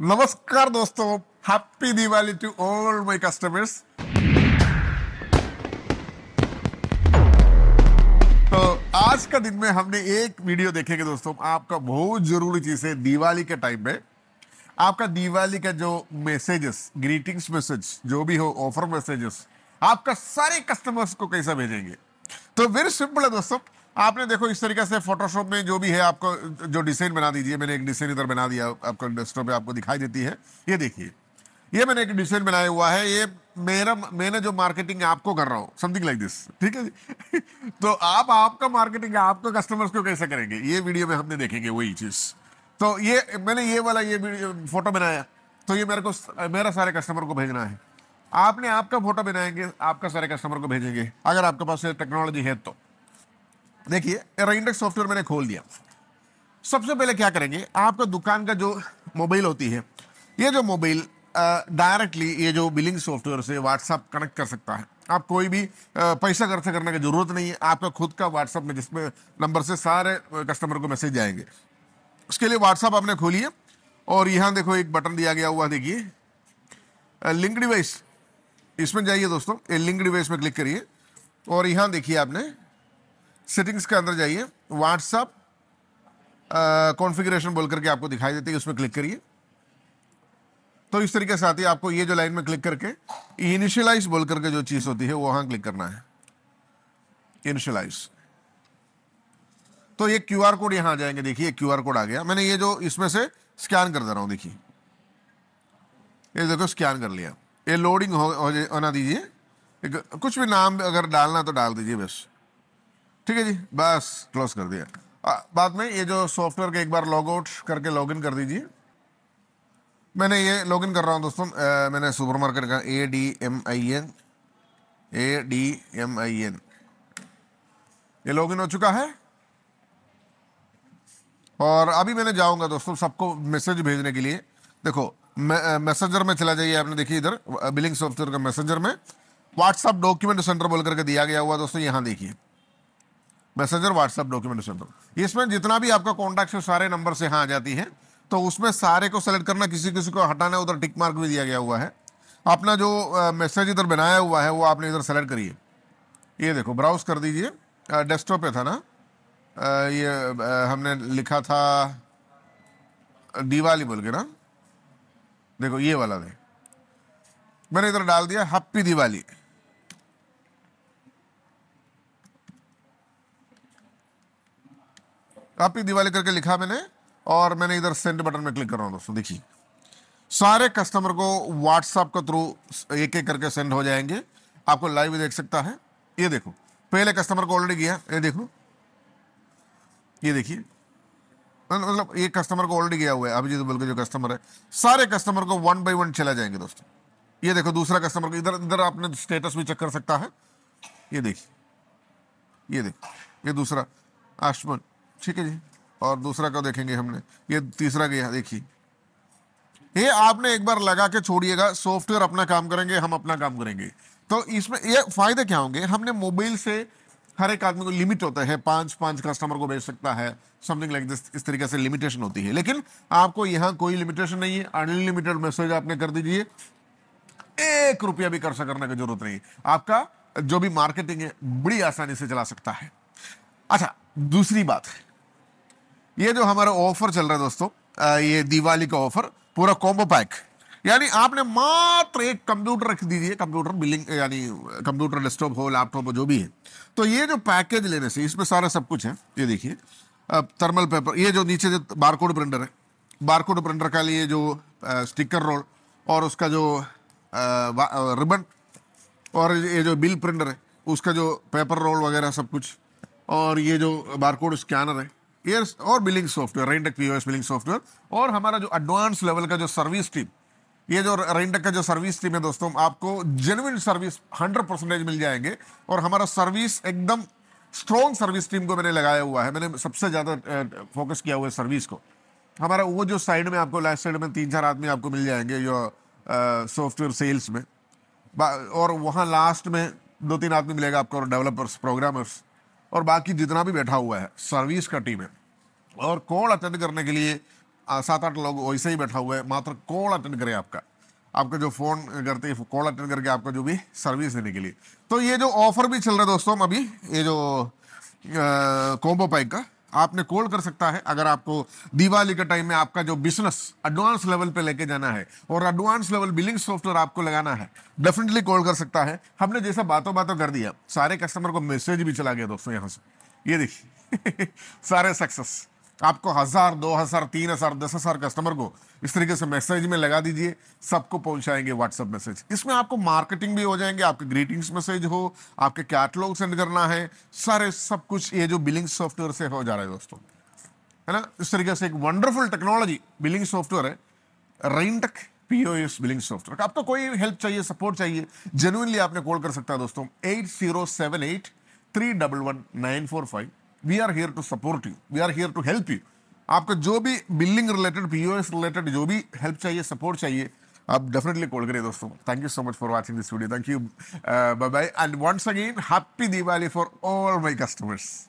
नमस्कार दोस्तों happy Diwali to all my customers तो आज का दिन में हमने एक वीडियो देखेंगे दोस्तों आपका बहुत जरूरी चीज है दिवाली के टाइम में आपका दिवाली का जो मैसेजेस ग्रीटिंग्स मैसेज जो भी हो ऑफर मैसेजेस आपका सारे कस्टमर्स को कैसा भेजेंगे तो वेरी सिंपल है दोस्तों आपने देखो इस तरीके से फोटोशॉप में जो भी है आपको जो डिजाइन बना दीजिए मैंने एक डिजाइन इधर बना दिया आपको इंडस्ट्रो पे आपको दिखाई देती है ये देखिए ये मैंने एक डिजाइन बनाया हुआ है ये मेरा मैंने जो मार्केटिंग आपको कर रहा हूँ समथिंग लाइक दिस ठीक है तो आप आपका मार्केटिंग आपका कस्टमर्स को कैसे करेंगे ये वीडियो में हमने देखेंगे वही चीज़ तो ये मैंने ये वाला ये फोटो बनाया तो ये मेरे को मेरा सारे कस्टमर को भेजना है आपने आपका फोटो बनाएंगे आपका सारे कस्टमर को भेजेंगे अगर आपके पास टेक्नोलॉजी है तो देखिए इंडेक्स सॉफ्टवेयर मैंने खोल दिया सबसे पहले क्या करेंगे आपका दुकान का जो मोबाइल होती है ये जो मोबाइल डायरेक्टली ये जो बिलिंग सॉफ्टवेयर से व्हाट्सअप कनेक्ट कर सकता है आप कोई भी आ, पैसा खर्च करने की जरूरत नहीं है आपका खुद का व्हाट्सअप में जिसमें नंबर से सारे कस्टमर को मैसेज जाएंगे उसके लिए व्हाट्सअप आपने खोली है और यहाँ देखो एक बटन दिया गया हुआ देखिए लिंक डिवाइस इसमें जाइए दोस्तों लिंक डिवाइस में क्लिक करिए और यहाँ देखिए आपने सेटिंग्स के अंदर जाइए व्हाट्सअप कॉन्फ़िगरेशन बोल करके आपको दिखाई देती है उसमें क्लिक करिए तो इस तरीके से आती है आपको ये जो लाइन में क्लिक करके इनिशियलाइज बोल करके जो चीज़ होती है वो वहाँ क्लिक करना है इनिशियलाइज तो ये क्यू आर कोड यहाँ आ जाएंगे देखिए क्यू आर कोड आ गया मैंने ये जो इसमें से स्कैन कर दे रहा हूँ देखिए ये देखो स्कैन कर लिया ये लोडिंग होना हो, दीजिए कुछ भी नाम अगर डालना तो डाल दीजिए बस ठीक है जी बस क्लोज कर दिया बाद में ये जो सॉफ्टवेयर का एक बार लॉग आउट करके लॉग इन कर दीजिए मैंने ये लॉग इन कर रहा हूँ दोस्तों आ, मैंने सुपर मार्केट का A D M I N A D M I N ये लॉग इन हो चुका है और अभी मैंने जाऊंगा दोस्तों सबको मैसेज भेजने के लिए देखो मैसेजर में चला जाइए आपने देखिए इधर बिलिंग सॉफ्टवेयर का मैसेजर में व्हाट्सअप डॉक्यूमेंट सेंटर बोल करके दिया गया हुआ दोस्तों यहाँ देखिए मैसेंजर व्हाट्सएप डॉक्यूमेंट सेंटर इसमें जितना भी आपका कॉन्टैक्ट है सारे नंबर से यहाँ आ जाती है तो उसमें सारे को सेलेक्ट करना किसी किसी को हटाना उधर टिक मार्क भी दिया गया हुआ है अपना जो मैसेज इधर बनाया हुआ है वो आपने इधर सेलेक्ट करिए ये देखो ब्राउज कर दीजिए डेस्कटॉप पे था ना ये हमने लिखा था दिवाली बोल के ना देखो ये वाला दे मैंने इधर डाल दिया हैप्पी दिवाली आपकी दिवाली करके लिखा मैंने और मैंने इधर सेंड बटन में क्लिक कर रहा हूँ दोस्तों देखिए सारे कस्टमर को व्हाट्सएप के थ्रू एक एक करके सेंड हो जाएंगे आपको लाइव देख सकता है ये देखो पहले कस्टमर को ऑलरेडी गया ये देखो ये देखिए मतलब, मतलब ये कस्टमर को ऑलरेडी गया हुआ है अभिजीत बोल के जो कस्टमर है सारे कस्टमर को वन बाई वन चला जाएंगे दोस्तों ये देखो दूसरा कस्टमर को इधर इधर आपने स्टेटस भी चेक कर सकता है ये देखिए ये देखो ये दूसरा आशमन ठीक है जी और दूसरा का देखेंगे हमने ये तीसरा गया देखिए ये आपने एक बार लगा के छोड़िएगा सॉफ्टवेयर अपना काम करेंगे हम अपना काम करेंगे तो इसमें ये फायदे क्या होंगे हमने मोबाइल से हर एक आदमी को लिमिट होता है पांच पांच कस्टमर को भेज सकता है समथिंग लाइक दिस इस तरीके से लिमिटेशन होती है लेकिन आपको यहाँ कोई लिमिटेशन नहीं है अनलिमिटेड मैसेज आपने कर दीजिए एक रुपया भी खर्चा करने की जरूरत नहीं आपका जो भी मार्केटिंग है बड़ी आसानी से चला सकता है अच्छा दूसरी बात है ये जो हमारा ऑफर चल रहा है दोस्तों ये दिवाली का ऑफर पूरा कॉम्बो पैक यानी आपने मात्र एक कंप्यूटर रख दीजिए कंप्यूटर बिलिंग यानी कंप्यूटर डेस्कटॉप हो लैपटॉप हो जो भी है तो ये जो पैकेज लेने से इसमें सारा सब कुछ है ये देखिए थर्मल पेपर ये जो नीचे जो बारकोड प्रिंटर है बारकोड प्रिंटर का लिए जो स्टिकर रोल और उसका जो रिबन और ये जो बिल प्रिंटर है उसका जो पेपर रोल वगैरह सब कुछ और ये जो बारकोड स्कैनर है ईयर्स और billing software Rentech POS billing software और हमारा जो एडवांस लेवल का जो सर्विस टीम ये जो रेनटेक का जो सर्विस टीम है दोस्तों आपको जेनुइन सर्विस हंड्रेड परसेंटेज मिल जाएंगे और हमारा सर्विस एकदम स्ट्रॉन्ग सर्विस टीम को मैंने लगाया हुआ है मैंने सबसे ज़्यादा फोकस किया हुआ है सर्विस को हमारा वो जो साइड में आपको लास्ट साइड में तीन चार आदमी आपको मिल जाएंगे जो सॉफ्टवेयर सेल्स में और वहाँ लास्ट में दो तीन आदमी मिलेगा आपको और डेवलपर्स प्रोग्रामर्स और बाकी जितना भी बैठा हुआ है सर्विस का टीम है और कॉल अटेंड करने के लिए सात आठ लोग वैसे ही बैठा हुआ है मात्र कॉल अटेंड करें आपका आपका जो फ़ोन करते हैं कॉल अटेंड करके आपका जो भी सर्विस देने के लिए तो ये जो ऑफर भी चल रहा है दोस्तों अभी ये जो कोम्बो पैक का आपने कॉल कर सकता है अगर आपको दिवाली के टाइम में आपका जो बिजनेस एडवांस लेवल पे लेके जाना है और एडवांस लेवल बिलिंग सॉफ्टवेयर आपको लगाना है डेफिनेटली कॉल कर सकता है हमने जैसा बातों बातों कर दिया सारे कस्टमर को मैसेज भी चला गया दोस्तों यहाँ से ये देखिए सारे सक्सेस आपको हज़ार दो हज़ार तीन हज़ार दस हज़ार कस्टमर को इस तरीके से मैसेज में लगा दीजिए सबको पहुंचाएंगे व्हाट्सअप मैसेज इसमें आपको मार्केटिंग भी हो जाएंगे आपके ग्रीटिंग्स मैसेज हो आपके कैटलॉग सेंड करना है सारे सब कुछ ये जो बिलिंग सॉफ्टवेयर से हो जा रहा है दोस्तों है ना इस तरीके से एक वंडरफुल टेक्नोलॉजी बिलिंग सॉफ्टवेयर है रेनटेक पीओएस बिलिंग सॉफ्टवेयर आपको कोई हेल्प चाहिए सपोर्ट चाहिए जेनुइनली आपने कॉल कर सकता है दोस्तों eight zero seven eight three double one nine four five we are here to support you we are here to help you आपका जो भी बिल्डिंग रिलेटेड पी रिलेटेड जो भी हेल्प चाहिए सपोर्ट चाहिए आप डेफिनेटली कॉल करिए दोस्तों thank you so much for watching this video thank you bye bye and once again happy Diwali for all my customers